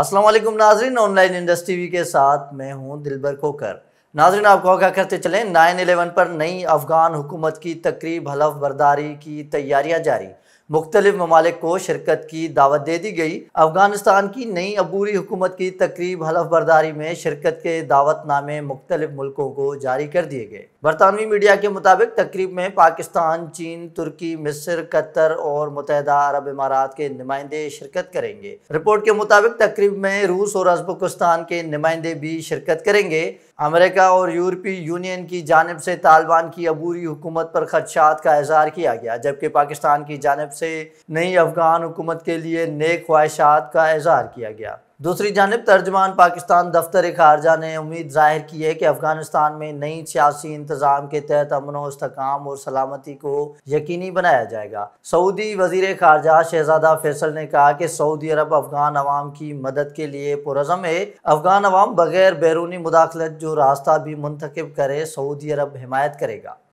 असलम नाजरीन online industry के साथ मैं हूं दिलबर खोकर नाजरीन आपको आगा करते चलें नाइन एलेवन पर नई अफगान हुकूमत की तकरीब हलफ बर्दारी की तैयारियां जारी मुख्तलिफ ममालिक को शिरकत की दावत दे दी गई अफगानिस्तान की नई अबूरी हुकूमत की तकरीब हलफ बर्दारी में शिरकत के दावतनामे मुख्तलिफ मुल्कों को जारी कर दिए गए बरतानवी मीडिया के मुताबिक तकरीब में पाकिस्तान चीन तुर्की मिस्र कतर और मुतहदा अरब इमारात के नुमाइंदे शिरकत करेंगे रिपोर्ट के मुताबिक तकरीब में रूस और अजबकिस्तान के नुमाइंदे भी शिरकत करेंगे अमेरिका और यूरोपीय यूनियन की जानब से तालिबान की अबूरी हुकूमत पर खदशात का इजहार किया गया जबकि पाकिस्तान की जानब से से नई अफगान हुकूमत के लिए नए ख्वाहिशात का इजहार किया गया दूसरी जानब तर्जमान पाकिस्तान दफ्तर खारजा ने उम्मीद जाहिर की है कि अफगानिस्तान में नई सियासी इंतज़ाम के तहत अमन इसकाम और सलामती को यकीनी बनाया जाएगा सऊदी वजीर खारजा शहजादा फैसल ने कहा कि सऊदी अरब अफगान अवाम की मदद के लिए पुरज़म है अफगान अवाम बगैर बैरूनी मुदाखलत जो रास्ता भी मुंतखब करे सऊदी अरब हिमायत करेगा